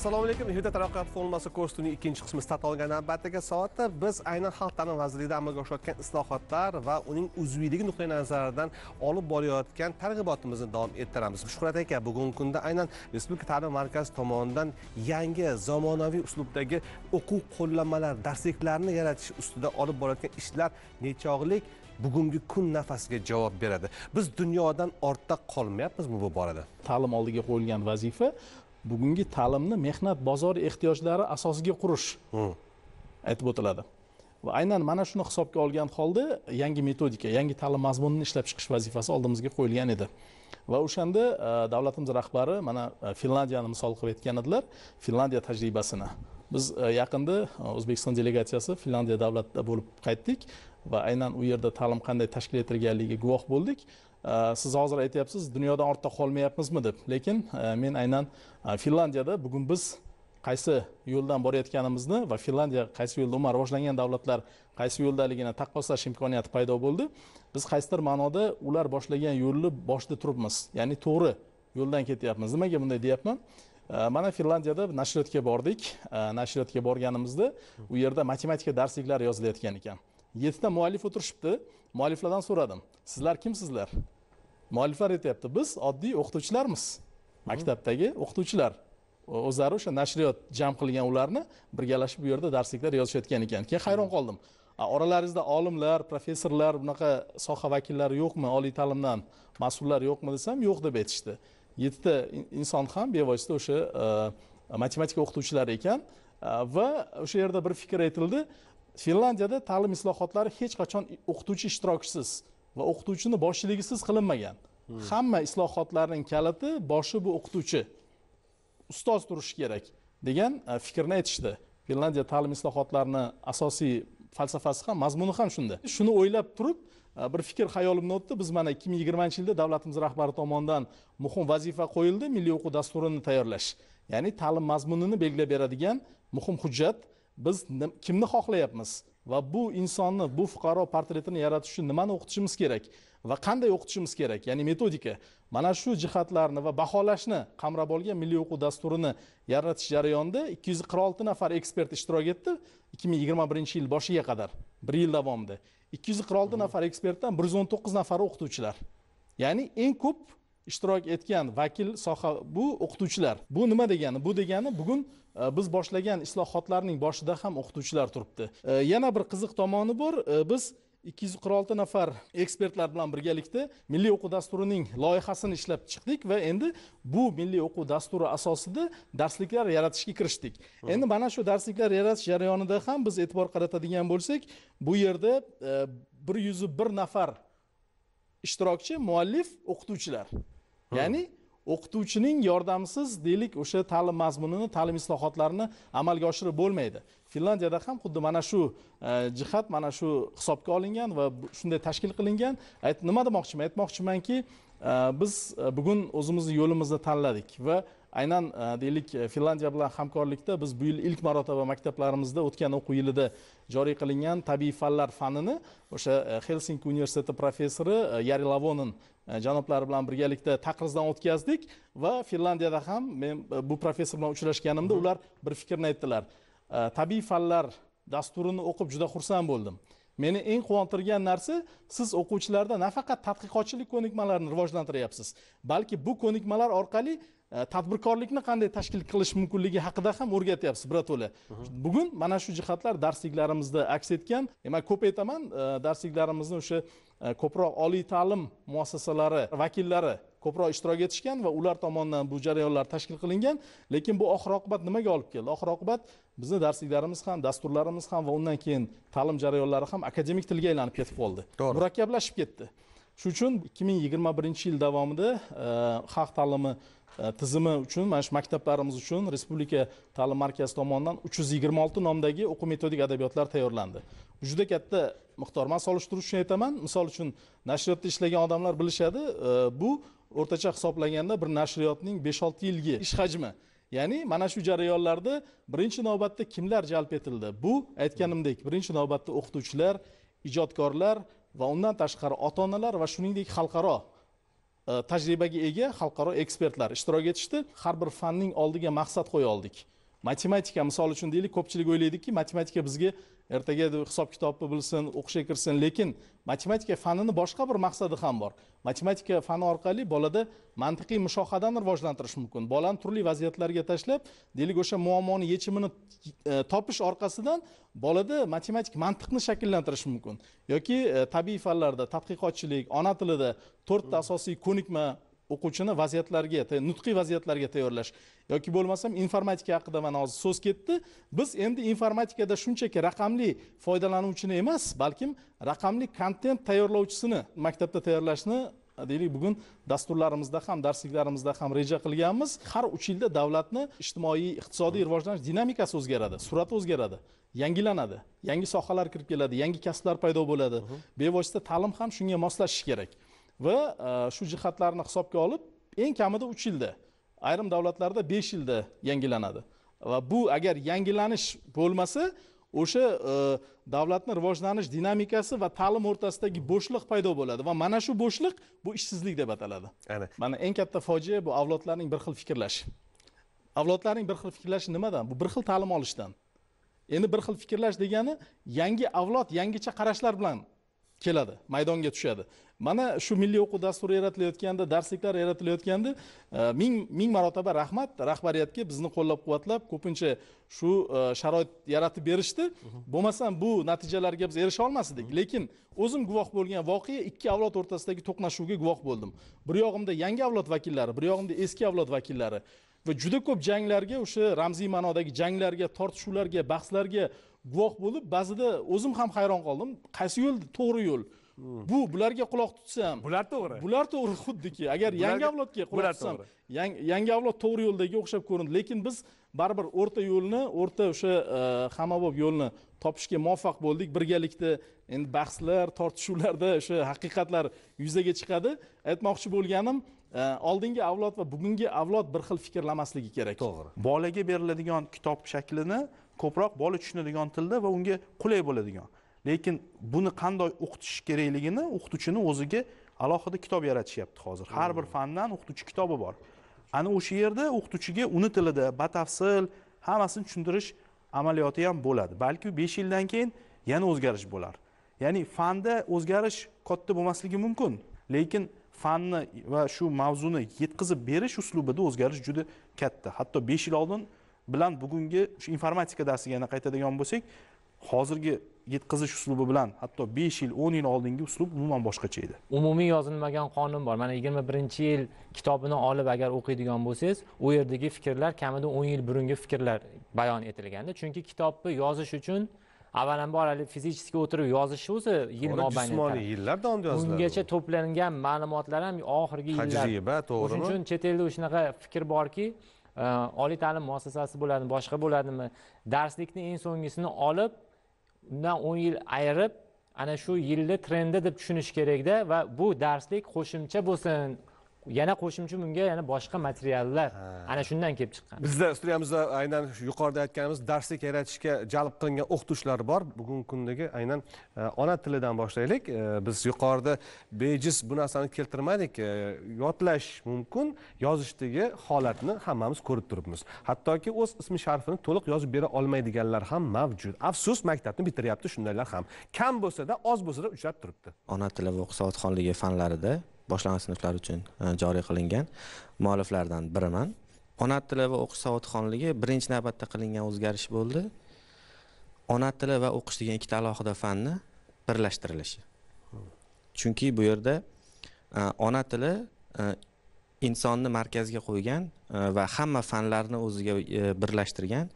assalomu alaykum efirda taraqqiyot formulasi kursining ikkinchi qismi start olgan navbatdagi soatda biz aynan xalq ta'limi vazirligida amalga oshirayotgan islohotlar va uning uzviyligi nuqtai nazaridan olib borayotgan targ'ibotimizni davom ettiramiz shuhrat aka bugungi kunda aynan respublika ta'lim markazi tomonidan yangi zamonaviy uslubdagi o'quv qo'llanmalar darsliklarni yaratish ustida olib borayotgan ishlar nechog'lik bugungi kun nafasiga javob beradi biz dunyodan ortda qolmayapmizmi bu borada ta'lim oldiga qo'yilgan vazifa bugungi ta'limni mehnat bozori ehtiyojlari asosiga qurish aytib o'tiladi va aynan mana shuni hisobga olgan holda yangi metodika yangi ta'lim mazmunini ishlab chiqish vazifasi oldimizga qo'yilgan edi va o'shanda e, davlatimiz rahbari mana e, finlandiyani misol qilib aytgan edilar finlandiya tajribasini biz e, yaqinda o'zbekiston delegatsiyasi finlandiya davlatida bo'lib qaytdik va aynan u yerda ta'lim qanday tashkil etilganligiga guvoh bo'ldik siz hozir aytyapsiz dunyodan ortda qolmayapmizmi deb lekin e, men aynan e, finlandiyada bugun biz qaysi yo'ldan borayotganimizni va finlandiya qaysi yo'lda umuman rivojlangan davlatlar qaysi yo'ldaligini taqqoslash imkoniyati paydo bo'ldi biz qaysidir ma'noda ular boshlagan yo'lni boshida turibmiz ya'ni to'g'ri yo'ldan ketyapmiz nimaga bunday deyapman mana finlandiyada nashriyotga bordik nashriyotga borganimizda u yerda matematika darsliklari yozilayotgan ekan yettita muallif o'tirishibdi mualliflardan so'radim sizlar kimsizlar mualliflar aytyapti biz oddiy o'qituvchilarmiz maktabdagi o'qituvchilar o'zlari o'sha nashriyot jam qilgan ularni birgalashib bu yerda darsliklar yozishayotgan ekan keyin hayron hmm. qoldim oralaringizda olimlar professorlar bunaqa soha vakillari yo'qmi oliy ta'limdan mas'ullar yo'qmi desam yo'q deb aytishdi yettita inson ham bevosita o'sha e, matematika o'qituvchilari ekan va o'sha yerda bir fikr aytildi finlandiyada ta'lim islohotlari hech qachon o'qituvchi ishtirokisiz va o'qituvchini boshchiligisiz qilinmagan hmm. hamma islohotlarning kaliti boshi bu o'qituvchi ustoz turishi kerak degan e, fikrni aytishdi finlandiya ta'lim islohotlarini asosiy falsafasi ham mazmuni ham shunda shuni o'ylab turib e, bir fikr xayolimdan o'tdi biz mana ikki ming yigirmanchi yilda davlatimiz rahbari tomonidan muhim vazifa qo'yildi milliy o'quv dasturini tayyorlash ya'ni ta'lim mazmunini belgilab beradigan muhim hujjat biz kimni xohlayapmiz va bu insonni bu fuqaro portretini yaratish uchun nimani o'qitishimiz kerak va qanday o'qitishimiz kerak ya'ni metodika mana shu jihatlarni va baholashni qamrab olgan milliy o'quv dasturini yaratish jarayonida ikki yuz qirq olti nafar ekspert ishtirok etdi ikki ming yigirma birinchi yil boshiga qadar bir yil davomida ikki yuz qirq olti nafar ekspertdan bir yuz o'n to'qqiz nafari o'qituvchilar ya'ni eng ko'p ishtirok etgan vakil soha bu o'qituvchilar bu nima degani bu degani bugun e, biz boshlagan islohotlarning boshida ham o'qituvchilar turibdi e, yana bir qiziq tomoni bor e, biz ikki yuz qirq olti nafar ekspertlar bilan birgalikda milliy o'quv dasturining loyihasini ishlab chiqdik va endi bu milliy o'quv dasturi asosida darsliklar yaratishga kirishdik endi mana shu darsliklar yaratish jarayonida ham biz e'tibor qaratadigan bo'lsak bu yerda bir yuz bir nafar ishtirokchi muallif o'qituvchilar ya'ni o'qituvchining yordamisiz deylik o'sha ta'lim mazmunini ta'lim islohotlarini amalga oshirib bo'lmaydi finlandiyada ham xuddi mana shu e, jihat mana shu hisobga olingan va shunday tashkil qilingan nima demoqchiman aytmoqchimanki e, biz e, bugun o'zimizni yo'limizni tanladik va aynan e, deylik e, finlandiya bilan hamkorlikda biz bu yil ilk marotaba maktablarimizda o'tgan o'quv yilida joriy qilingan tabiiy fanlar fanini o'sha e, helsinki universiteti professori yari lavonin janoblari bilan birgalikda taqrizdan o'tkazdik va finlandiyada ham men bu professor bilan uchrashganimda ular bir fikrni aytdilar tabiiy fanlar dasturini o'qib juda xursand bo'ldim meni eng quvontirgan narsa siz o'quvchilarda nafaqat tadqiqotchilik ko'nikmalarini rivojlantiryapsiz balki bu ko'nikmalar orqali e, tadbirkorlikni qanday tashkil qilish mumkinligi haqida ham o'rgatyapsiz birato'la bugun mana shu jihatlar darsliklarimizda aks etgan demak ko'p aytaman e, darsliklarimizni o'sha e, ko'proq oliy ta'lim muassasalari vakillari ko'proq ishtirok etishgan va ular tomonidan bu jarayonlar tashkil qilingan lekin bu oxir oqibat nimaga olib keldi oxir oqibat bizni darsliklarimiz ham dasturlarimiz ham va undan keyin ta'lim jarayonlari ham akademik tilga aylanib ketib qoldi to'g'ri murakkablashib ketdi shuning uchun ikki ming yigirma birinchi yil davomida eh, xalq ta'limi eh, tizimi uchun mana shu maktablarimiz uchun respublika ta'lim markazi tomonidan uch yuz yigirma olti nomdagi o'quv metodik adabiyotlar tayyorlandi bu juda katta miqdor man solishtirish uchun aytaman misol uchun nashriyotda ishlagan odamlar bilishadi eh, bu o'rtacha hisoblaganda bir nashriyotning besh olti yilgi ish hajmi ya'ni mana shu jarayonlarda birinchi navbatda kimlar jalb etildi bu aytganimdek birinchi navbatda o'qituvchilar ijodkorlar va undan tashqari ota onalar va shuningdek xalqaro e, tajribaga ega xalqaro ekspertlar ishtirok etishdi har bir fanning oldiga maqsad qo'ya oldik matematika misol uchun deylik ko'pchilik o'ylaydiki matematika bizga ertaga hisob kitobni bilsin o'qishga kirsin lekin matematika fanini boshqa bir maqsadi ham bor matematika fani orqali bolada mantiqiy mushohadani rivojlantirish mumkin bolani turli vaziyatlarga tashlab deylik o'sha muammoni yechimini e, topish orqasidan bolada matematik mantiqni shakllantirish mumkin yoki e, tabiiy fanlarda tadqiqotchilik ona tilida to'rtta asosiy ko'nikma o'quvchini vaziyatlarga nutqiy vaziyatlarga tayyorlash yoki bo'lmasam informatika haqida mana hozir so'z ketdi biz endi informatikada shunchaki raqamli foydalanuvchini emas balkim raqamli kontent tayyorlovchisini maktabda tayyorlashni deylik bugun dasturlarimizda ham darsliklarimizda ham reja qilganmiz har uch yilda davlatni ijtimoiy iqtisodiy rivojlanish dinamikasi o'zgaradi surati o'zgaradi yangilanadi yangi sohalar kirib keladi yangi kasblar paydo bo'ladi bevosita ta'lim ham shunga moslashishi kerak va e, shu jihatlarni hisobga olib eng kamida uch yilda ayrim davlatlarda besh yilda yangilanadi va bu agar yangilanish bo'lmasa o'sha e, davlatni rivojlanish dinamikasi va ta'lim o'rtasidagi bo'shliq paydo bo'ladi va mana shu bo'shliq bu ishsizlik deb ataladi ana mana eng katta fojia bu avlodlarning bir xil fikrlashi avlodlarning bir xil fikrlashi nimadan bu bir xil ta'lim olishdan endi bir xil fikrlash degani yangi avlod yangicha qarashlar bilan keladi maydonga tushadi mana shu milliy o'quv dasturi yaratilayotganda darsliklar yaratilayotganda e, ming ming marotaba rahmat rahbariyatga bizni qo'llab quvvatlab ko'pincha shu e, sharoit yaratib berishdi bo'lmasam bu natijalarga biz erisha olmasdik lekin o'zim guvoh bo'lgan voqea ikki avlod o'rtasidagi to'qnashuvga guvoh bo'ldim bir yog'imda yangi avlod vakillari bir yog'imda eski avlod vakillari va juda ko'p janglarga o'sha ramziy ma'nodagi janglarga tortishuvlarga bahslarga guvoh bo'lib ba'zida o'zim ham hayron qoldim qaysi yo'l to'g'ri yo'l hmm. bu bularga quloq tutsam bular to'g'ri bular to'g'ri xuddiki agar yangi avlodga quloq tutsam yangi avlod to'g'ri yo'ldagiga o'xshab ko'rindi lekin biz baribir o'rta yo'lni o'rta o'sha hammabop e, yo'lni topishga muvaffaq bo'ldik birgalikda endi bahslar tortishuvlarda o'sha haqiqatlar yuzaga chiqadi aytmoqchi bo'lganim e, oldingi avlod va bugungi avlod bir xil fikrlamasligi kerak to'g'ri bolaga beriladigan kitob shaklini ko'proq bola tushunadigan tilda va unga qulay bo'ladigan lekin buni qanday o'qitish kerakligini o'qituvchini o'ziga alohida kitob yaratishyapti hozir har bir hmm. fandan o'qituvchi kitobi bor ana o'sha yerda o'qituvchiga uni tilida batafsil hammasini tushuntirish amaliyoti ham bo'ladi balki besh yildan keyin yana o'zgarish bo'lar ya'ni fanda o'zgarish katta bo'lmasligi mumkin lekin fanni va shu mavzuni yetkazib berish uslubida o'zgarish juda katta hatto besh yil oldin bilan bugungi shu informatika darsiga yana qaytadigan bo'lsak hozirgi yetkazish uslubi bilan hatto besh yil o'n yil oldingi uslub umuman boshqacha edi umumiy yozilmagan qonun bor mana yigirma birinchi yil kitobini olib agar o'qiydigan bo'lsangiz u yerdagi fikrlar kamida o'n yil burungi fikrlar bayon etilganda chunki kitobni yozish uchun avvalambor haligi fizически o'tirib yozish o'zi yil mobaynida jismoniy yillar davomida yoziladi ungacha to'plangan ma'lumotlar ham oxirgi yillar tajriba to'g'rimi shuning uchun chet elda shunaqa fikr borki Э, oliy ta'lim muassasasi bo'ladimi boshqa bo'ladimi darslikni eng so'nggisini olib undan o'n yil ayirib ana shu yilni trendi deb tushunish kerakda va bu darslik qo'shimcha bo'lsin yana qo'shimcha bunga yana boshqa materiallar ana shundan kelib chiqqan bizda studiyamizda aynan yuqorida aytganimiz darslik yaratishga jalb qilingan o'qituvchilar bor bugungi kundagi aynan e, ona tilidan boshlaylik e, biz yuqorida bejiz bu narsani keltirmadik e, yodlash mumkin yozishdagi holatni hammamiz ko'rib turibmiz hattoki o'z ismi sharfini to'liq yozib bera olmaydiganlar ham mavjud afsus maktabni bitiryapti shundaylar ham kam bo'lsada oz bo'lsada uchrab turibdi ona tili va iqtisodxonligi fanlarida boshlang'ich sinflar uchun e, joriy qilingan mualliflardan biriman ona tili va o'qish savodxonligi birinchi navbatda qilingan o'zgarish bo'ldi ona tili va o'qish degan ikkita alohida fanni birlashtirilishi chunki bu yerda e, ona tili e, insonni markazga qo'ygan va hamma fanlarni o'ziga birlashtirgan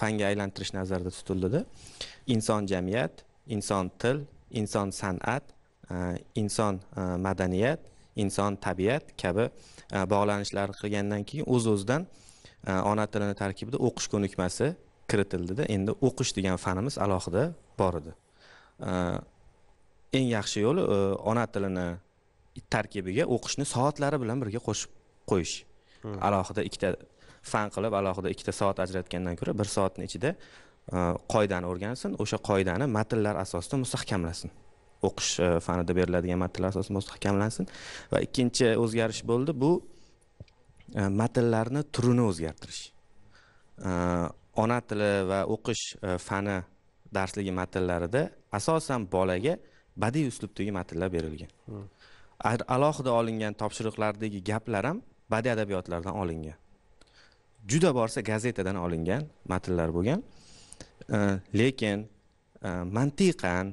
fanga aylantirish nazarda tutildida inson jamiyat inson til inson san'at inson madaniyat inson tabiat kabi e, bog'lanishlar qilgandan keyin o'z uz o'zidan e, ona tilini tarkibida o'qish ko'nikmasi kiritildida endi o'qish degan fanimiz alohida bor edi e, eng yaxshi yo'li ona tilini tarkibiga o'qishni soatlari bilan birga qo'shib qo'yish hmm. alohida ikkita fan qilib alohida ikkita soat ajratgandan ko'ra bir soatni ichida qoidani o'rgansin o'sha qoidani matnlar asosida mustahkamlasin o'qish e, fanida beriladigan matnlar asosida mustahkamlansin va ikkinchi o'zgarish bo'ldi bu e, matnlarni turini o'zgartirish e, ona tili va o'qish fani darsligi matnlarida asosan bolaga badiiy uslubdagi matnlar berilgan hmm. alohida olingan topshiriqlardagi gaplar ham badiiy adabiyotlardan olingan juda borsa gazetadan olingan matnlar bo'lgan lekin mantiqan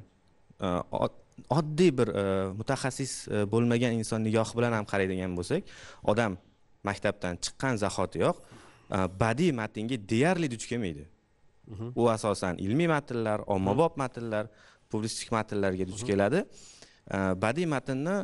oddiy bir e, mutaxassis e, bo'lmagan inson nigohi bilan ham qaraydigan bo'lsak odam maktabdan chiqqan zahotiyoq e, badiiy matnga deyarli duch kelmaydi mhm. u asosan ilmiy matnlar ommabop matnlar publistik matnlarga duch mhm. keladi badiiy matnni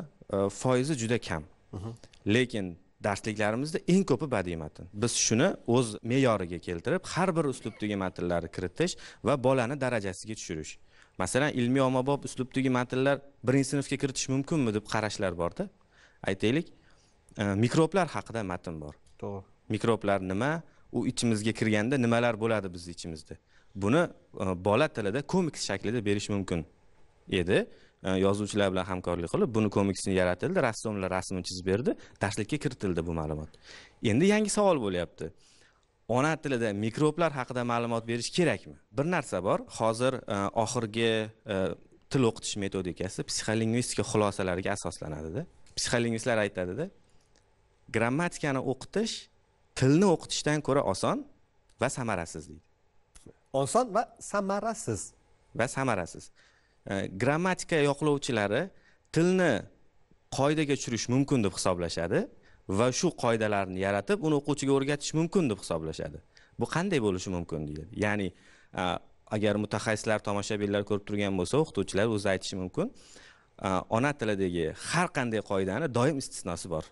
foizi juda kam mhm. lekin darsliklarimizda eng ko'pi badiiy matn biz shuni o'z me'yoriga keltirib har bir uslubdagi matnlarni kiritish va bolani darajasiga tushirish masalan ilmiy ommabop uslubdagi matnlar birinchi sinfga kiritish mumkinmi deb qarashlar borda aytaylik e, mikroblar haqida matn bor to'g'ri mikroblar nima u ichimizga kirganda nimalar bo'ladi bizni ichimizda buni e, bola tilida komiks shaklida berish mumkin edi e, yozuvchilar bilan hamkorlik qilib buni komiksini yaratildi rassomlar rasmini chizib berdi darslikka kiritildi bu ma'lumot endi yangi savol bo'lyapti ona tilida mikroblar haqida ma'lumot berish kerakmi bir narsa bor hozir e, oxirgi e, til o'qitish metodikasi psixolingvistika xulosalariga asoslanadida psixolingvistlar aytadida grammatikani o'qitish tilni o'qitishdan ko'ra oson va samarasiz deydi oson va samarasiz va samarasiz e, grammatika yoqlovchilari tilni qoidaga tushirish mumkin deb hisoblashadi va shu qoidalarni yaratib uni o'quvchiga o'rgatish mumkin deb hisoblashadi bu qanday bo'lishi mumkin deydi ya'ni agar mutaxassislar tomoshabinlar ko'rib turgan bo'lsa o'qituvchilar o'zi aytishi mumkin ona tilidagi har qanday qoidani doim istisnosi bor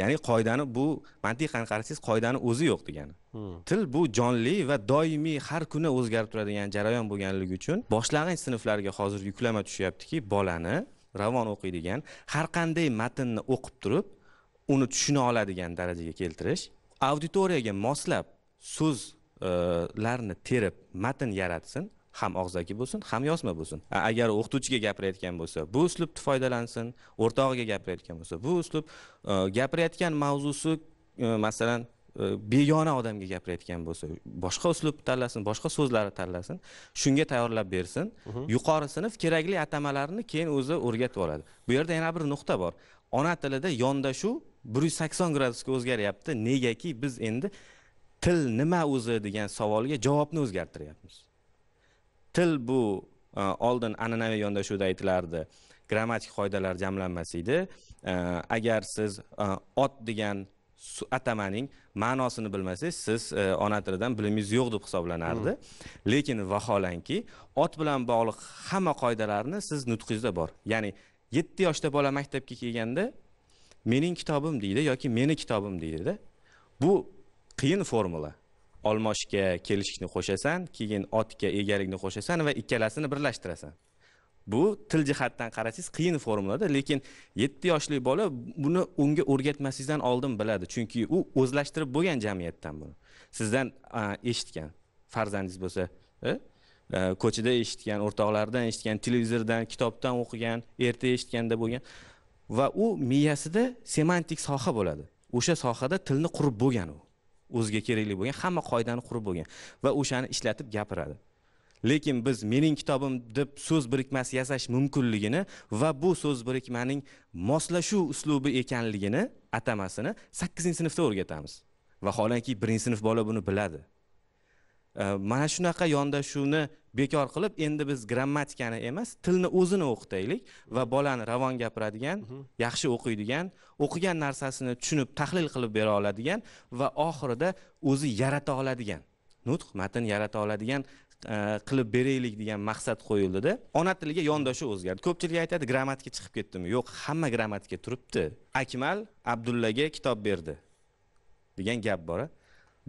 ya'ni qoidani bu mantiqan qarasangiz qoidani o'zi yo'q degani hmm. til bu jonli va doimiy har kuni o'zgarib turadigan jarayon bo'lganligi uchun boshlang'ich sinflarga hozir yuklama tushyaptiki bolani ravon o'qiydigan har qanday matnni o'qib turib uni tushuna oladigan darajaga keltirish auditoriyaga moslab so'zlarni e, terib matn yaratsin ham og'zaki bo'lsin ham yozma bo'lsin agar o'qituvchiga gapirayotgan bo'lsa bu uslubni foydalansin o'rtog'iga gapirayotgan bo'lsa bu uslub e, gapirayotgan mavzusi e, masalan begona odamga gapirayotgan bo'lsa boshqa uslub tanlasin boshqa so'zlarni tanlasin shunga tayyorlab bersin yuqori sinf kerakli atamalarni keyin o'zi o'rgatib oladi bu yerda yana bir nuqta bor ona tilida yondashuv bir yuz sakson gradusga o'zgaryapti negaki biz endi til nima o'zi degan savolga javobni o'zgartiryapmiz til bu e, oldin an'anaviy yondashuvda aytilardi grammatik qoidalar jamlanmasi edi e, agar siz e, ot degan atamaning ma'nosini bilmasangiz siz ona tilidan bilimingiz yo'q deb hisoblanardi hmm. lekin vaholanki ot bilan bog'liq hamma qoidalarni siz nutqingizda bor ya'ni yetti yoshda bola maktabga kelganda mening kitobim deydi yoki meni kitobim deydida bu qiyin formula olmoshga kelishikni qo'shasan keyin otga egalikni qo'shasan va ikkalasini birlashtirasan bu til jihatdan qarasangiz qiyin formulada lekin yetti yoshli bola buni unga o'rgatmasingizdan oldin biladi chunki u o'zlashtirib bo'lgan jamiyatdan buni sizdan eshitgan farzandingiz bo'lsa e? ko'chada eshitgan o'rtoqlaridan eshitgan televizordan kitobdan o'qigan erta eshitganda bo'lgan va u miyasida semantik soha bo'ladi o'sha sohada tilni qurib bo'lgan u o'ziga kerakli bo'lgan hamma qoidani qurib bo'lgan va o'shani ishlatib gapiradi lekin biz mening kitobim deb so'z birikmasi yasash mumkinligini va bu so'z birikmaning moslashuv uslubi ekanligini atamasini sakkizinchi sinfda o'rgatamiz vaholanki birinchi sinf bola buni biladi mana shunaqa yondashuvni bekor qilib endi biz grammatikani emas tilni o'zini o'qitaylik va bolani ravon gapiradigan yaxshi o'qiydigan o'qigan narsasini tushunib tahlil qilib bera oladigan va oxirida o'zi yarata oladigan nutq matn yarata oladigan e, qilib beraylik degan maqsad qo'yildida ona tiliga yondashuv o'zgardi ko'pchilik aytadi grammatika chiqib ketdimi yo'q hamma grammatika turibdi akmal abdullaga kitob berdi degan gap bor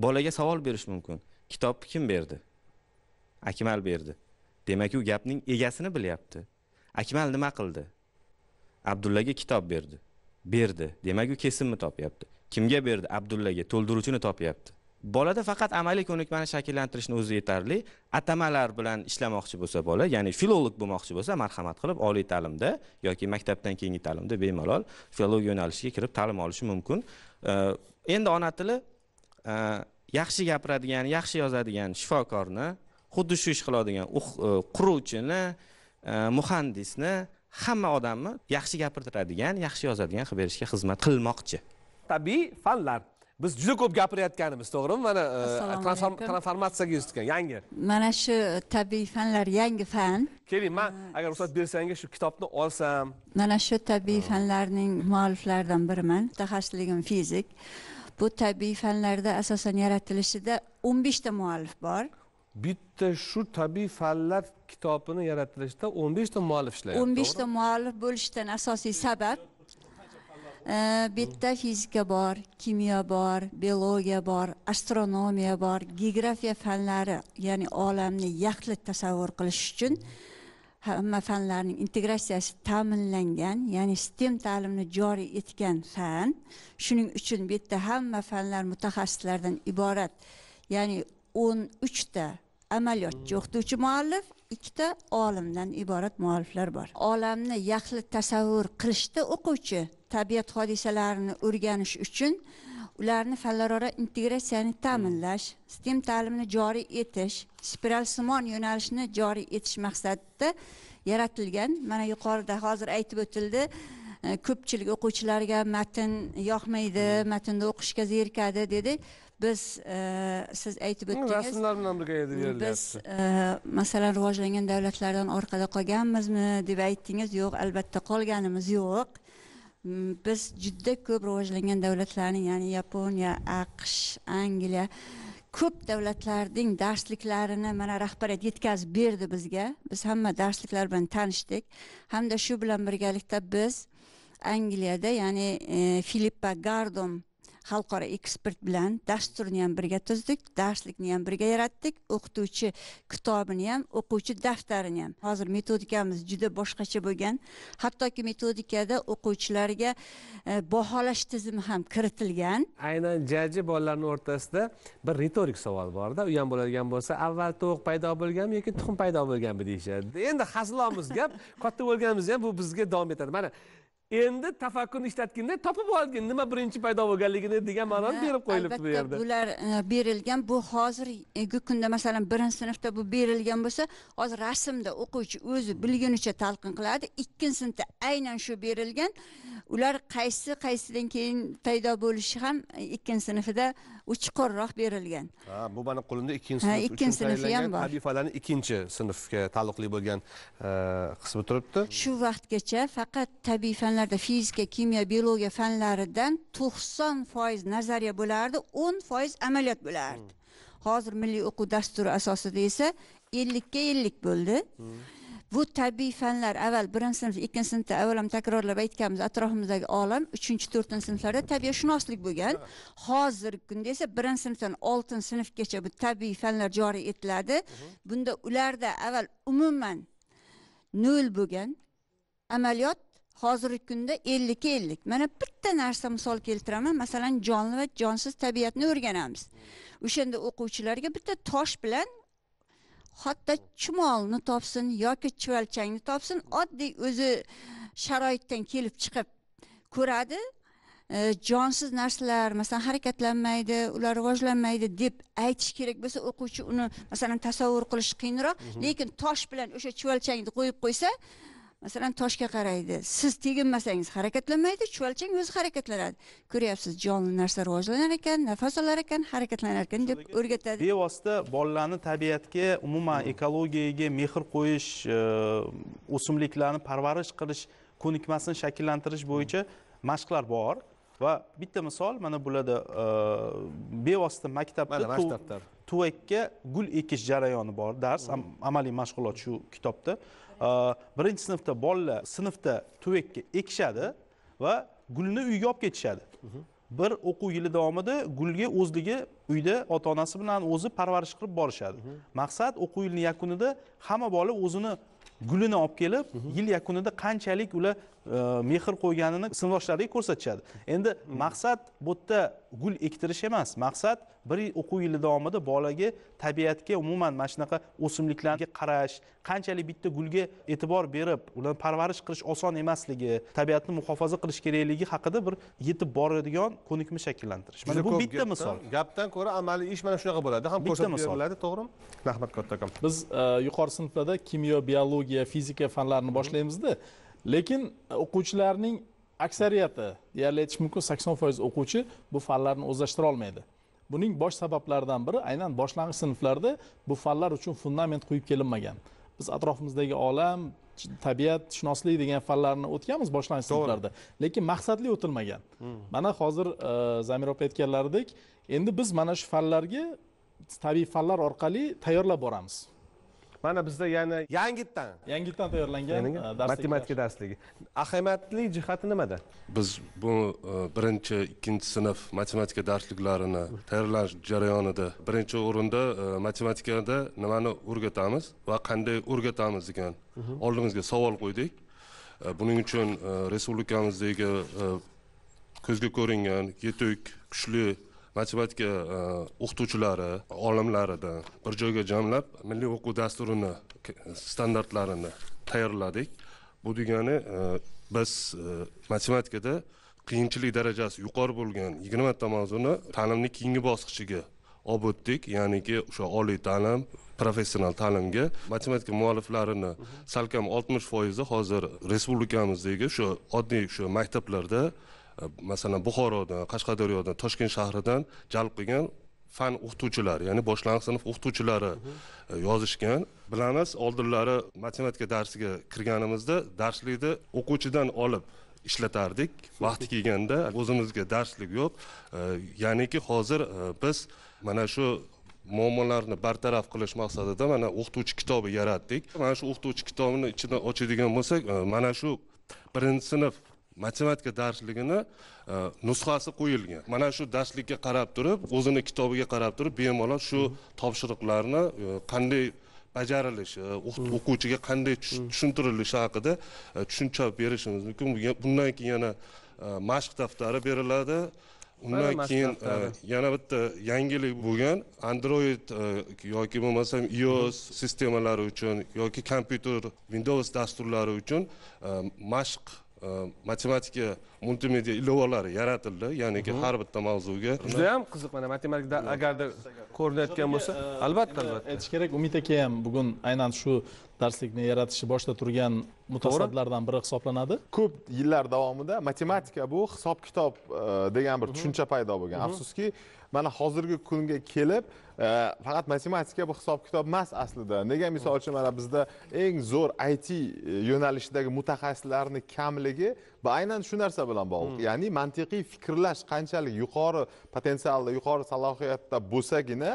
bolaga savol berish mumkin kitobni kim berdi akmal berdi demak u gapning egasini bilyapti akmal nima qildi abdullaga kitob berdi berdi demak u kesimni topyapti kimga berdi abdullaga to'ldiruvchini topyapti bolada faqat amaliy ko'nikmani shakllantirishni o'zi yetarli atamalar bilan ishlamoqchi bo'lsa bola ya'ni filolog bo'lmoqchi bo'lsa marhamat qilib oliy ta'limda yoki maktabdan keyingi ta'limda bemalol filologiya yo'nalishiga kirib ta'lim olishi mumkin endi ona tili yaxshi gapiradigan yaxshi yozadigan shifokorni xuddi shu ish qiladigan uh, uh, quruvchini uh, muhandisni hamma odamni yaxshi gapirtiradigan yaxshi yozadigan qilib berishga xizmat qilmoqchi tabiiy fanlar biz juda ko'p gapirayotganimiz to'g'rimi mana transformatsiyaga yuz tutgan yangi mana shu tabiiy fanlar yangi fan keling man agar ruxsat bersangiz shu kitobni olsam mana shu tabiiy fanlarning mualliflaridan biriman mutaxassisligim fizik bu tabiiy fanlarda asosan yaratilishida o'n beshta muallif bor bitta shu tabiiy fanlar kitobini yaratilishda o'n beshta muallif ishlayapti o'n beshta muallif bo'lishidan asosiy sabab e, bitta fizika bor kimyo bor biologiya bor astronomiya bor geografiya fanlari ya'ni olamni yaxlit tasavvur qilish uchun hamma fanlarning integratsiyasi ta'minlangan ya'ni stem ta'limni joriy etgan fan shuning uchun bu yerda hamma fanlar mutaxassislaridan iborat ya'ni o'n uchta amaliyotchi o'qituvchi muallif ikkita olimdan iborat mualliflar bor olamni yaxlit tasavvur qilishda o'quvchi tabiat hodisalarini o'rganish uchun ularni fanlararo integratsiyani ta'minlash stem ta'limini joriy etish spiralsimon yo'nalishni joriy etish maqsadida yaratilgan mana yuqorida hozir aytib o'tildi e, ko'pchilik o'quvchilarga matn yoqmaydi hmm. matnni o'qishga zerikadi dedi biz e, siz aytib o'tdingiz rasmlar bilan birga berilyapti biz e, masalan rivojlangan davlatlardan orqada qolganmizmi deb aytdingiz yo'q albatta qolganimiz yo'q biz juda ko'p rivojlangan davlatlarni ya'ni yaponiya aqsh angliya ko'p davlatlarning darsliklarini mana rahbariyat yetkazib berdi bizga biz hamma darsliklar bilan tanishdik hamda shu bilan birgalikda biz angliyada ya'ni e, filippa gardom xalqaro ekspert bilan dasturni ham birga tuzdik darslikni ham birga yaratdik o'qituvchi kitobini ham o'quvchi daftarini ham hozir metodikamiz juda boshqacha bo'lgan hattoki metodikada o'quvchilarga e, baholash tizimi ham kiritilgan aynan jajji bolalarni o'rtasida bir retorik savol borda u ham bo'ladigan bo'lsa avval tovuq paydo bo'lganmi yoki tuxum paydo bo'lganmi deyishadi endi hazilomuz gap katta bo'lganimizda ham bu bizga davom etadi mana endi tafakkurni ishlatganda topib olgin nima birinchi paydo bo'lganligini degan ma'noni berib qo'yilibdi bu yerda bular e, berilgan bu hozirgi e, kunda masalan birinchi sinfda bu berilgan bo'lsa hozir rasmda o'quvchi o'zi bilgunicha talqin qiladi ikkinchi sinfda aynan shu berilgan ular qaysi qaysidan keyin paydo bo'lishi ham e, ikkinchi sinfida chuqurroq berilgan ha bu mani qo'limda ikkinchi sinf ikkinchi sinfi ham bor tabifalarni ikkinchi sinfga taalluqli bo'lgan qismi turibdi shu vaqtgacha faqat tabiiy fanlar fanlarda fizika kimyo biologiya fanlaridan to'qson foiz nazariya bo'lardi o'n foiz amaliyot bo'lardi hmm. hozir milliy o'quv dasturi asosida esa ellikka ellik bo'ldi hmm. bu tabiiy fanlar avval birinchi sinf ikkinchi sinfda avval ham takrorlab aytganmiz atrofimizdagi olam uchinchi to'rtinchi sinflarda shunoslik bo'lgan hozirgi kunda esa birinchi sinfdan oltinchi sinfgacha bu tabiiy fanlar joriy etiladi bunda ularda avval umuman nol bo'lgan amaliyot hozirgi kunda ellikka ellik mana bitta narsa misol keltiraman masalan jonli va jonsiz tabiatni o'rganamiz o'shanda o'quvchilarga bitta tosh bilan hatto chumolni topsin yoki chuvalchangni topsin oddiy o'zi sharoitdan kelib chiqib ko'radi e, jonsiz narsalar masalan harakatlanmaydi ular rivojlanmaydi deb aytish kerak bo'lsa o'quvchi uni masalan tasavvur qilish qiyinroq mhm. lekin tosh bilan o'sha chuvalchangni qo'yib qo'ysa masalan toshga qaraydi siz teginmasangiz harakatlanmaydi chuvalchang o'zi harakatlanadi ko'ryapsiz jonli narsa rivojlanar ekan nafas olar ekan harakatlanar ekan deb o'rgatadi bevosita bolalarni tabiatga umuman ekologiyaga mehr qo'yish e, o'simliklarni parvarish qilish ko'nikmasini shakllantirish bo'yicha mashqlar bor va bitta misol mana bularda e, bevosita maktabda mana maktablar tuvakka gul ekish jarayoni bor dars am, amaliy mashg'ulot shu kitobda birinchi sinfda bolalar sinfda tuvakka ekishadi va gulni uyga olib ketishadi bir o'quv yili davomida gulga o'zligi uyda ota onasi bilan o'zi parvarish qilib borishadi maqsad o'quv yilini yakunida hamma bola o'zini gulini olib kelib yil yakunida qanchalik ular Э, mehr qo'yganini sinfdoshlariga ko'rsatishadi endi maqsad bu yerda gul ektirish emas maqsad bir o'quv yili davomida bolaga tabiatga umuman mana shunaqa o'simliklarga qarash qanchalik bitta gulga e'tibor berib ularni parvarish qilish oson emasligi tabiatni muhofaza qilish kerakligi haqida bir yetib boradigan ko'nikma shakllantirish mana bu bitta misol gapdan ko'ra amaliy ish mana shunaqa bo'ladi ham ko'rsatib beriladi to'g'rimi rahmat kattakon biz e, yuqori sinflarda kimyo biologiya fizika fanlarini boshlaymizda lekin e, o'quvchilarning aksariyati deyarli aytish mumkin sakson foiz o'quvchi bu fanlarni o'zlashtira olmaydi buning bosh sabablaridan biri aynan boshlang'ich sinflarda bu fanlar uchun fundament quyib kelinmagan biz atrofimizdagi olam tabiat shunoslik degan fanlarni o'tganmiz boshlang'ich sinflarda lekin maqsadli o'tilmagan hmm. mana hozir e, zamir opa aytganlaridek endi biz mana shu fanlarga tabiiy fanlar orqali tayyorlab boramiz mana bizda yana yangitdan yangitdan tayyorlangan e, matematika darsligi ahamiyatli jihati nimada biz bu e, birinchi ikkinchi sinf matematika darsliklarini tayyorlash jarayonida birinchi o'rinda e, matematikada nimani o'rgatamiz va qanday o'rgatamiz degan mhm. oldimizga savol qo'ydik buning uchun respublikamizdagi ko'zga ko'ringan yetuk kuchli matematika e, o'qituvchilari olimlaridan bir joyga jamlab milliy o'quv dasturini standartlarini tayyorladik bu degani e, biz e, matematikada qiyinchilik darajasi yuqori bo'lgan yigirmata mavzuni ta'limni keyingi bosqichiga olib o'tdik ya'niki o'sha oliy ta'lim professional ta'limga matematika mualliflarini salkam oltmish foizi hozir respublikamizdagi o'sha oddiy o'sha maktablarda masalan buxorodan qashqadaryodan toshkent shahridan jalb qilgan fan o'qituvchilari ya'ni boshlang'ich sinf o'qituvchilari e, yozishgan bilamiz oldinlari matematika darsiga kirganimizda darslikni o'quvchidan olib ishlatardik vaqti kelganda o'zimizga darslik yo'q e, ya'niki hozir e, biz mana shu muammolarni bartaraf qilish maqsadida mana o'qituvchi kitobi yaratdik mana shu o'qituvchi kitobini ichidan ochadigan bo'lsak mana shu birinchi sinf matematika darsligini e, nusxasi qo'yilgan mana shu darslikka qarab turib o'zini kitobiga qarab turib bemalol shu topshiriqlarni e, qanday bajarilishi hmm. o'quvchiga qanday hmm. tushuntirilishi haqida e, tushuncha berishimiz mumkin bundan keyin yana mashq daftari beriladi undan keyin yana bitta yangilik bo'lgan android yoki bo'lmasam ios hmm. sistemalari uchun yoki kompyuter windows dasturlari uchun mashq matematika multimedia ilovalari yaratildi ya'niki har bitta mavzuga juda ham qiziq mana matematikada agarda ko'rinayotgan bo'lsa albatta albatta aytish kerak umid aka ham bugun aynan shu darslikni yaratishni boshida turgan mutasaddilardan biri hisoblanadi ko'p yillar davomida matematika bu hisob kitob degan bir tushuncha paydo bo'lgan afsuski mana hozirgi kunga kelib e, faqat matematika bu hisob kitob emas aslida nega misol uchun mana bizda eng zo'r it e, yo'nalishidagi mutaxassislarni kamligi bu aynan shu narsa bilan bog'liq hmm. ya'ni mantiqiy fikrlash qanchalik yuqori potensialda yuqori salohiyatda bo'lsagina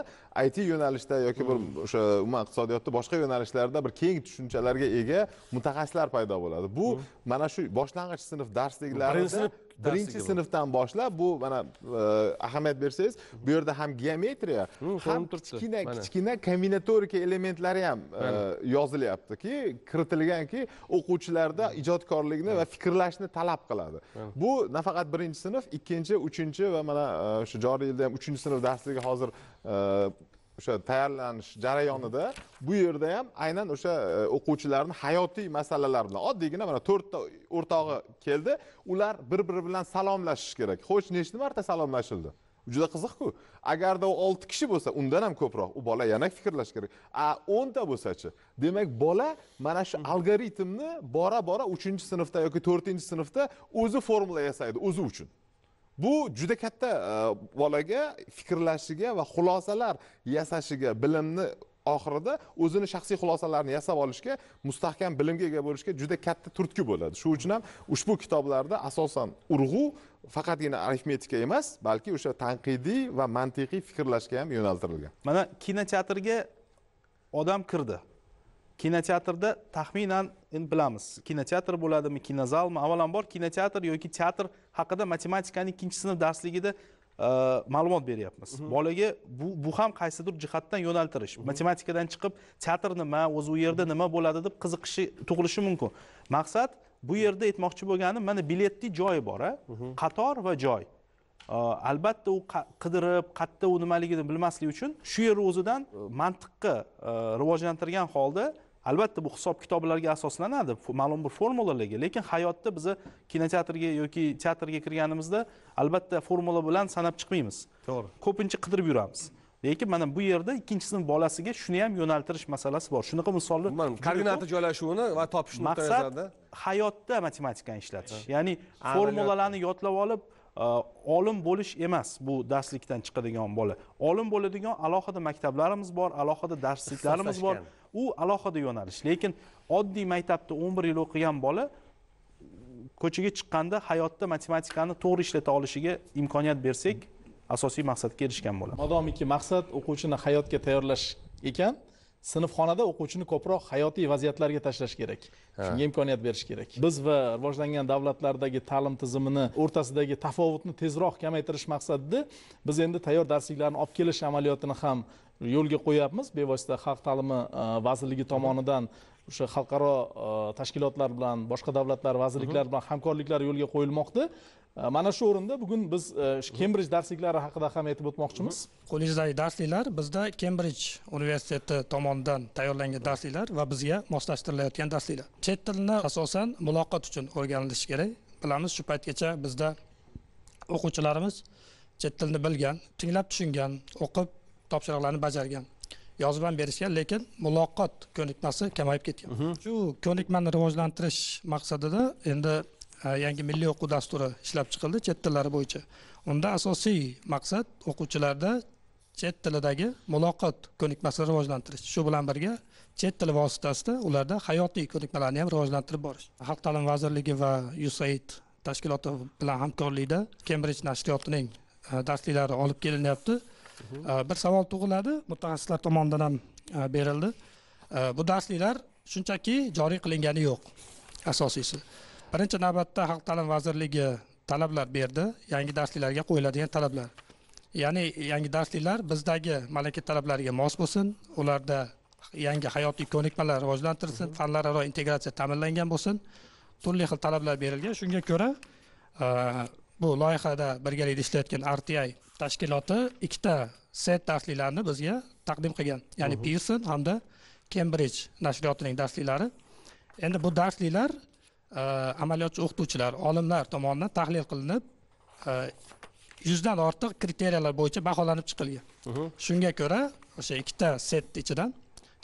it yo'nalishda yoki bir hmm. o'sha umuman iqtisodiyotni boshqa yo'nalishlarda bir keng tushunchalarga ega mutaxassislar paydo bo'ladi bu hmm. mana shu boshlang'ich sinf darsliklari birinchi sinf birinchi sinfdan boshlab bu mana e, ahamiyat bersangiz bu yerda ham geometriya ham kichkina kichkina kombinatorika elementlari ham e, yozilyaptiki kiritilganki o'quvchilarda ijodkorlikni va fikrlashni talab qiladi bu nafaqat birinchi sinf ikkinchi uchinchi va mana e, shu joriy yilda ham uchinchi sinf darsligi hozir o'sha tayyorlanish jarayonida bu yerda ham aynan o'sha e, o'quvchilarni hayotiy masalalar bilan oddiygina mana to'rtta o'rtog'i keldi ular bir biri bilan salomlashish kerak xo'sh nechta marta salomlashildi juda qiziqku agarda u olti kishi bo'lsa undan ham ko'proq u bola yana fikrlashi kerak a o'nta bo'lsachi demak bola mana shu algoritmni bora bora uchinchi sinfda yoki to'rtinchi sinfda o'zi formula yasaydi o'zi uchun bu juda katta e, bolaga fikrlashiga va xulosalar yasashiga bilimni oxirida o'zini shaxsiy xulosalarini yasab olishga mustahkam bilimga ega bo'lishga juda katta turtki bo'ladi shuning uchun ham ushbu kitoblarda asosan urg'u faqatgina arifmetika emas balki o'sha tanqidiy va mantiqiy fikrlashga ham yo'naltirilgan mana kinoteatrga odam kirdi kinoteatrda taxminan endi bilamiz kinoteatr bo'ladimi kinozalmi avvalambor kinoteatr yoki teatr haqida matematikaning ikkinchi sinf darsligida e, ma'lumot beryapmiz mhm. bolaga bu bu ham qaysidir jihatdan yo'naltirish mhm. matematikadan chiqib teatr nima o'zi u yerda nima bo'ladi deb qiziqishi tug'ilishi mumkin maqsad bu yerda aytmoqchi bo'lganim mana biletli joyi bor a mhm. qator va joy e, albatta u qidirib qayerda u nimaligini bilmaslik uchun shu yerni o'zidan e, mantiqqa rivojlantirgan holda albatta bu hisob kitoblarga asoslanadi ma'lum bir formulalarga lekin hayotda biza kinoteatrga yoki teatrga kirganimizda albatta formula bilan sanab chiqmaymiz to'g'ri ko'pincha qidirib yuramiz lekin mana bu yerda ikkinchi sinf bolasiga shuni ham yo'naltirish masalasi bor shunaqa misollar koordinata joylashuvini va topishni maqsad hayotda matematikani ishlatish ya'ni formulalarni yodlab olib e, olim bo'lish emas bu darslikdan chiqadigan bola olim bo'ladigan alohida maktablarimiz bor alohida darsliklarimiz bor u alohida yo'nalish lekin oddiy maktabda o'n bir yil o'qigan bola ko'chaga chiqqanda hayotda matematikani to'g'ri ishlata olishiga imkoniyat bersak asosiy maqsadga erishgan bo'lamiz modomiki maqsad o'quvchini hayotga tayyorlash ekan sinfxonada o'quvchini ko'proq hayotiy vaziyatlarga tashlash kerak shunga imkoniyat berish kerak biz va rivojlangan davlatlardagi ta'lim tizimini o'rtasidagi tafovutni tezroq kamaytirish maqsadida biz endi tayyor darsliklarni olib kelish amaliyotini ham yo'lga qo'yyapmiz bevosita xalq ta'limi e, vazirligi tomonidan o'sha xalqaro e, tashkilotlar bilan boshqa davlatlar vazirliklari bilan hamkorliklar yo'lga qo'yilmoqda e, mana shu o'rinda bugun biz kembrij darsliklari haqida ham aytib o'tmoqchimiz qo'lingizdagi darsliklar bizda kembrij universiteti tomonidan tayyorlangan darsliklar va bizga moslashtirilayotgan darsliklar chet tilini asosan muloqot uchun o'rganilishi kerak bilamiz shu paytgacha bizda o'quvchilarimiz chet tilini bilgan tinglab tushungan o'qib topshiriqlarni bajargan yozib ham berishgan lekin muloqot ko'nikmasi kamayib ketgan mhm. shu ko'nikmani rivojlantirish maqsadida endi e, yangi milliy o'quv dasturi ishlab chiqildi chet tillari bo'yicha unda asosiy maqsad o'quvchilarda chet tilidagi muloqot ko'nikmasini rivojlantirish shu bilan birga chet tili vositasida ularda hayotiy ko'nikmalarni ham rivojlantirib borish xalq ta'lim vazirligi va usaid tashkiloti bilan hamkorlikda kembridj nashriyotining e, darsliklari olib kelinyapti Э, bir savol tug'iladi mutaxassislar tomonidan ham e, berildi e, bu darsliklar shunchaki joriy qilingani yo'q asosiysi birinchi navbatda xalq ta'lim vazirligi talablar berdi yangi darsliklarga qo'yiladigan talablar ya'ni yangi darsliklar bizdagi malaka talablariga mos bo'lsin ularda yangi hayotiy ko'nikmalar rivojlantirilsin mhmm. fanlararo integratsiya ta'minlangan bo'lsin turli xil talablar berilgan shunga ko'ra e, bu loyihada birgalikda ishlayotgan rti tashkiloti ikkita set darsliklarni bizga taqdim qilgan ya'ni Pearson hamda Cambridge nashriyotining darsliklari endi bu darsliklar e, amaliyotchi o'qituvchilar olimlar tomonidan tahlil qilinib e, yuzdan ortiq kriteriyalar bo'yicha baholanib chiqilgan shunga ko'ra o'sha ikkita set ichidan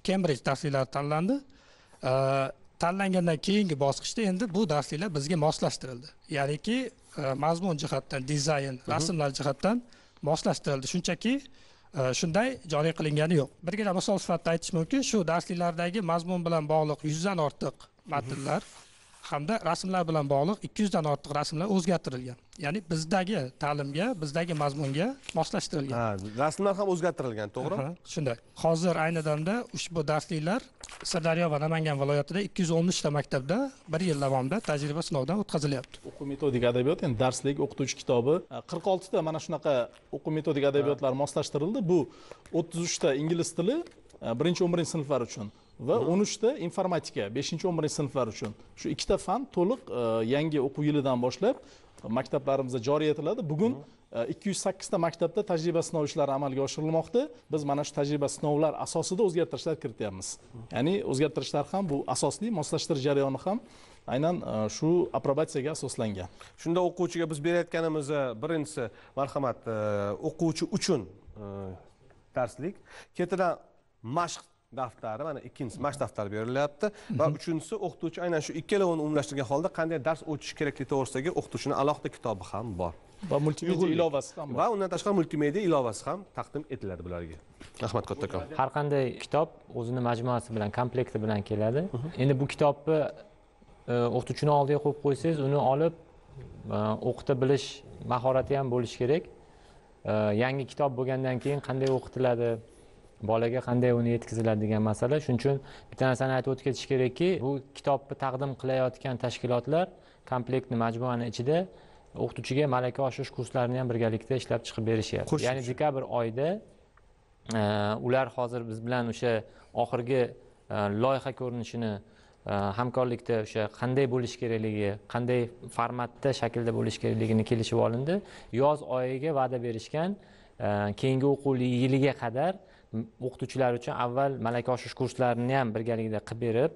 Cambridge darsliklari tanlandi e, tanlangandan keyingi bosqichda endi bu darsliklar bizga moslashtirildi ya'niki mazmun jihatdan dizayn rasmlar jihatdan moslashtirildi shunchaki e, shunday joriy qilingani yo'q birgina misol sifatida aytish mumkin shu darsliklardagi mazmun bilan bog'liq yuzdan ortiq matnlar hamda rasmlar bilan bog'liq ikki yuzdan ortiq rasmlar o'zgartirilgan ya'ni bizdagi ta'limga bizdagi mazmunga moslashtirilgan ha rasmlar ham o'zgartirilgan to'g'ri shunday hozir ayni damda ushbu darsliklar sirdaryo va namangan viloyatida ikki yuz o'n uchta maktabda bir yil davomida tajriba sinovdan o'tkazilyapti o'quv metodik adabiyot endi darslik o'qituvchi kitobi e, qirq oltita mana shunaqa o'quv metodik adabiyotlar moslashtirildi bu o'ttiz uchta ingliz tili e, birinchi o'n birinchi sinflar uchun va o'n uchta informatika beshinchi o'n birinchi sinflar uchun shu ikkita fan to'liq e, yangi o'quv yilidan boshlab maktablarimizda joriy etiladi bugun e, ikki yuz sakkizta maktabda tajriba sinov ishlari amalga oshirilmoqda biz mana shu tajriba sinovlar asosida o'zgartirishlar kirityapmiz ya'ni o'zgartirishlar ham bu asosli moslashtirish jarayoni ham aynan e, shu aprobatsiyaga asoslangan shunda o'quvchiga biz berayotganimiz birinchisi marhamat o'quvchi uchun darslik ketidan mashq daftari mana ikkinchisi mash daftari berilyapti va uchinchisi o'qituvchi aynan shu ikkalovini umumlashtirgan holda qanday dars o'tish kerakligi to'g'risidagi o'qituvchini alohida kitobi ham bor va multimedia ilovasi ham bor va undan tashqari multimedia ilovasi ham taqdim etiladi bularga rahmat kattakon har qanday kitob o'zini majmuasi bilan komplekti bilan keladi endi bu kitobni e, o'qituvchini oldiga qo'yib qo'ysangiz uni olib e, o'qita bilish mahorati ham bo'lishi kerak e, yangi kitob bo'lgandan keyin qanday o'qitiladi bolaga qanday uni yetkaziladi degan masala shuning uchun bitta narsani aytib o'tib ketish kerakki bu kitobni taqdim qilayotgan tashkilotlar komplektni majmuani ichida o'qituvchiga malaka oshirish kurslarini ham birgalikda ishlab chiqib berishyapti ya'ni dekabr oyida e, ular hozir biz bilan o'sha oxirgi e, loyiha ko'rinishini e, hamkorlikda o'sha qanday bo'lishi kerakligi qanday formatda shaklda bo'lishi kerakligini kelishib olindi yoz oyiga va'da berishgan keyingi o'quv yiliga qadar o'qituvchilar uchun avval malaka oshirish kurslarini ham birgalikda qilib berib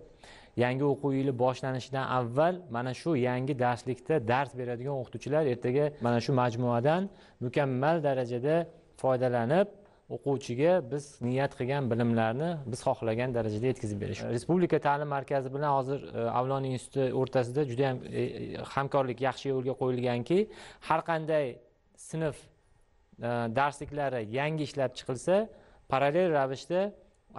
yangi o'quv yili boshlanishidan avval mana shu yangi darslikda dars beradigan o'qituvchilar ertaga mana shu majmuadan mukammal darajada foydalanib o'quvchiga biz niyat qilgan bilimlarni biz xohlagan darajada yetkazib berish respublika ta'lim markazi bilan hozir e, avlon instituti o'rtasida juda yam e, e, hamkorlik yaxshi yo'lga qo'yilganki har qanday sinf darsliklari yangi ishlab chiqilsa parallel ravishda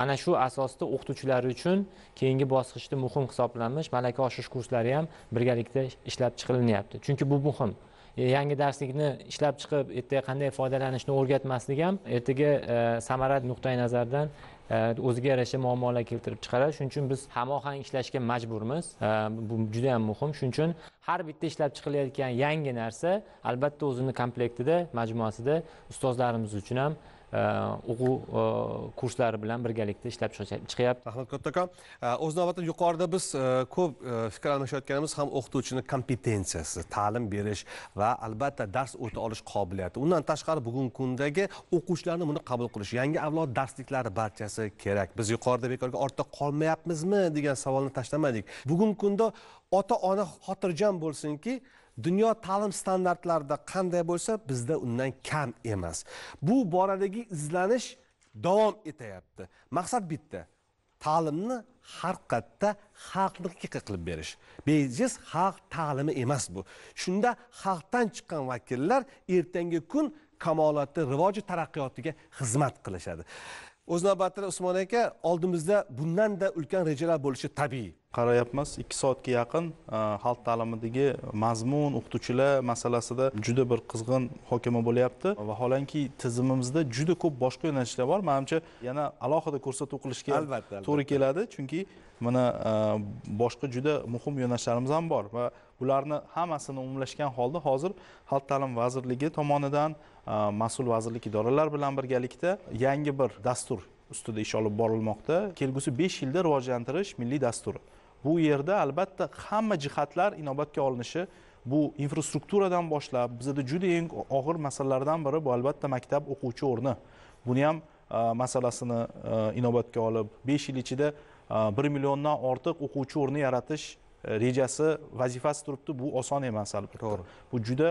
ana shu asosda o'qituvchilar uchun keyingi bosqichda muhim hisoblanmish malaka oshirish kurslari ham birgalikda ishlab chiqilinyapti chunki bu muhim e, yangi darslikni ishlab chiqib ertaga qanday foydalanishni o'rgatmaslik ham ertaga e, samarat nuqtai nazardan e, o'ziga yarasha muammolar keltirib chiqaradi shuning uchun biz hamohang ishlashga majburmiz bu juda yam muhim shuning uchun har bitta ishlab chiqilayotgan yangi narsa albatta o'zini komplektida majmuasida ustozlarimiz uchun ham o'quv kurslari bilan birgalikda ishlab chiqyapti rahmat kattakon o'z navbatida yuqorida biz ko'p fikr almashayotganimiz ham o'qituvchini kompetensiyasi ta'lim berish va albatta dars o'ta olish qobiliyati undan tashqari bugungi kundagi o'quvchilarni buni qabul qilish yangi avlod darsliklari barchasi kerak biz yuqorida bekorga ortda qolmayapmizmi degan savolni tashlamadik bugungi kunda ota ona xotirjam bo'lsinki dunyo ta'lim standartlarida qanday bo'lsa bizda undan kam emas bu boradagi izlanish davom etayapti maqsad bitta ta'limni haqiqatda xalqniki qilib berish bejiz xalq ta'limi emas bu shunda xalqdan chiqqan vakillar ertangi kun kamolotni rivoji taraqqiyotiga xizmat qilishadi o'z navbatida usmon aka oldimizda bundanda ulkan rejalar bo'lishi tabiiy qarayapmiz ikki soatga yaqin uh, xalq ta'limidagi mazmun o'qituvchilar masalasida juda bir qizg'in muhokama bo'lyapti vaholanki tizimimizda juda ko'p boshqa yo'nalishlar bor manimcha yana alohida ko'rsatuv qilishga albatta to'g'ri keladi chunki mana uh, boshqa juda muhim yo'nalishlarimiz ham bor va bularni hammasini umumlashgan holda hozir xalq ta'lim vazirligi tomonidan Э, mas'ul vazirlik idoralar bilan birgalikda yangi bir dastur ustida ish olib borilmoqda kelgusi besh yilda rivojlantirish milliy dasturi bu yerda albatta hamma jihatlar inobatga olinishi bu infrastrukturadan boshlab bizada juda eng og'ir masalalardan biri bu albatta maktab o'quvchi o'rni buni ham e, masalasini e, inobatga olib besh yil ichida e, bir milliondan ortiq o'quvchi o'rni yaratish rejasi vazifasi turibdi bu oson emas albatta to'g'ri bu juda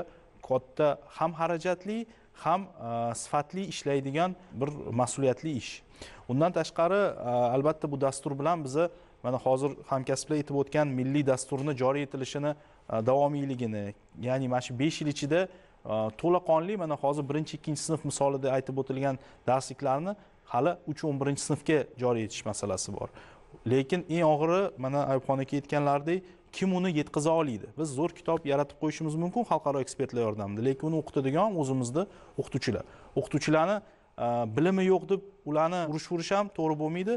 katta ham xarajatli ham e, sifatli ishlaydigan bir mas'uliyatli ish undan tashqari e, albatta bu dastur bilan biza mana hozir hamkasblar aytib o'tgan milliy dasturni joriy etilishini e, davomiyligini ya'ni mana shu besh yil ichida to'laqonli mana hozir birinchi ikkinchi sinf misolida aytib o'tilgan darsliklarni hali uch o'n birinchi sinfga joriy etish masalasi bor lekin eng og'iri mana ayubxon aka aytganlaridek kim uni yetkaza oladi biz zo'r kitob yaratib qo'yishimiz mumkin xalqaro ekspertlar yordamida lekin uni o'qitadigan o'zimizni o'qituvchilar o'qituvchilarni e, bilimi yo'q deb ularni urish vurish ham to'g'ri bo'lmaydi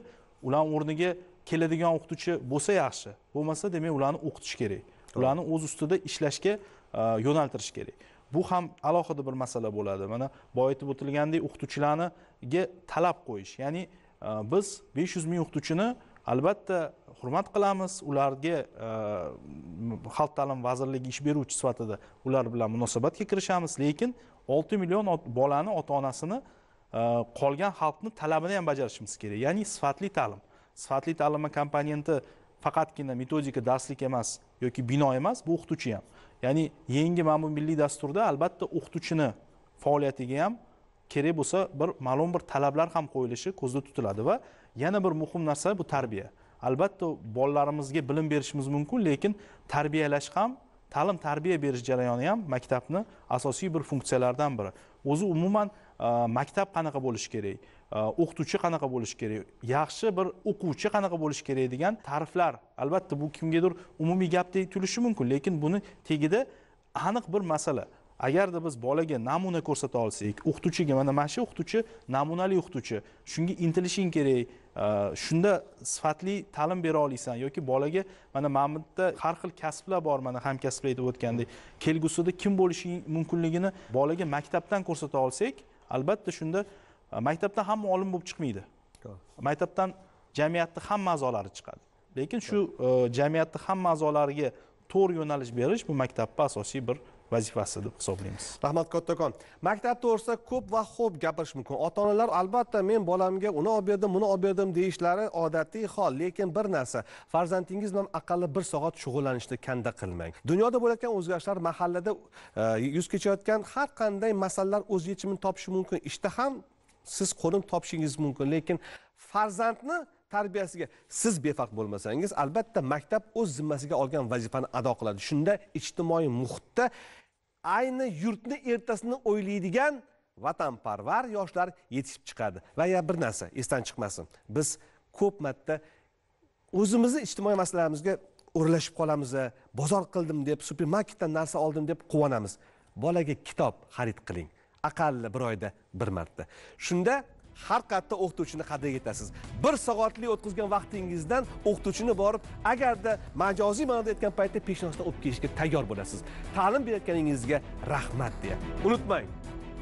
ularni o'rniga keladigan o'qituvchi bo'lsa yaxshi bo'lmasa demak ularni o'qitish kerak ularni o'z ustida ishlashga e, yo'naltirish kerak bu ham alohida bir masala bo'ladi mana boya aytib o'tilgandek o'qituvchilarniga talab qo'yish ya'ni e, biz besh yuz ming o'qituvchini albatta hurmat qilamiz ularga e, xalq ta'limi vazirligi ish beruvchi sifatida ular bilan munosabatga kirishamiz lekin olti million bolani ota onasini e, qolgan xalqni talabini ham bajarishimiz kerak ya'ni sifatli ta'lim sifatli ta'limni komponenti faqatgina metodika darslik emas yoki bino emas bu o'qituvchi ham ya'ni yangi ma'mum milliy dasturda albatta o'qituvchini faoliyatiga ham kerak bo'lsa bir ma'lum bir talablar ham qo'yilishi ko'zda tutiladi va yana bir muhim narsa bu tarbiya albatta bolalarimizga bilim berishimiz mumkin lekin tarbiyalash ham ta'lim tarbiya berish jarayoni ham maktabni asosiy bir funksiyalaridan biri o'zi umuman e, maktab qanaqa bo'lishi kerak e, o'qituvchi qanaqa bo'lishi kerak yaxshi bir o'quvchi qanaqa bo'lishi kerak degan ta'riflar albatta bu kimgadir umumiy gapdek tuyulishi mumkin lekin buni tagida aniq bir masala agarda biz bolaga namuna ko'rsata olsak o'qituvchiga mana mana shu o'qituvchi namunali o'qituvchi shunga intilishing kerak e, shunda sifatli ta'lim bera olasan yoki bolaga mana mana bu yerda har xil kasblar bor mana hamkasblar aytib o'tgandek kelgusida kim bo'lishi mumkinligini bolaga maktabdan ko'rsata olsak albatta shunda e, maktabdan hamma olim bo'lib chiqmaydi maktabdan jamiyatni hamma a'zolari chiqadi lekin shu e, jamiyatni hamma a'zolariga to'g'ri yo'nalish berish bu maktabni asosiy bir vazifasi deb hisoblaymiz rahmat kattakon maktab to'g'risida ko'p va xo'p gapirish mumkin ota onalar albatta men bolamga uni olib berdim buni olib berdim deyishlari odatiy hol lekin bir narsa farzandingiz bilan aqalli bir soat shug'ullanishni kanda qilmang dunyoda bo'layotgan o'zgarishlar mahallada e, yuz kechayotgan har qanday masalalar o'z yechimini topishi mumkin ishda ham siz qo'lim topishingiz mumkin lekin farzandni tarbiyasiga siz befarq bo'lmasangiz albatta maktab o'z zimmasiga olgan vazifani ado qiladi shunda ijtimoiy muhitda ayni yurtni ertasini o'ylaydigan vatanparvar yoshlar yetishib chiqadi va yana bir narsa esdan chiqmasin biz ko'p marta o'zimizni ijtimoiy masalalarimizga o'ralashib qolamiz bozor qildim deb supermarketdan narsa oldim deb quvonamiz bolaga kitob xarid qiling aqalli bir oyda bir marta shunda har qatta o'qituvchini qadriga yetasiz bir soatlik o'tkazgan vaqtingizdan o'qituvchini borib agarda majoziy ma'noda aytgan paytda peshnosdan olib kelishga tayyor bo'lasiz ta'lim berayotganingizga rahmat deya unutmang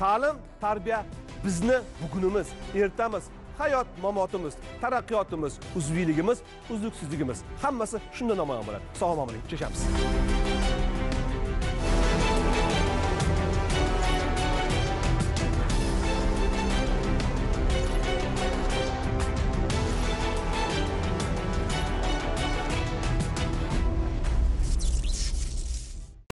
ta'lim tarbiya bizni bugunimiz ertamiz hayot mamotimiz taraqqiyotimiz uzviyligimiz uzluksizligimiz hammasi shunda namoyon bo'ladi sog' bo'ling uchrashamiz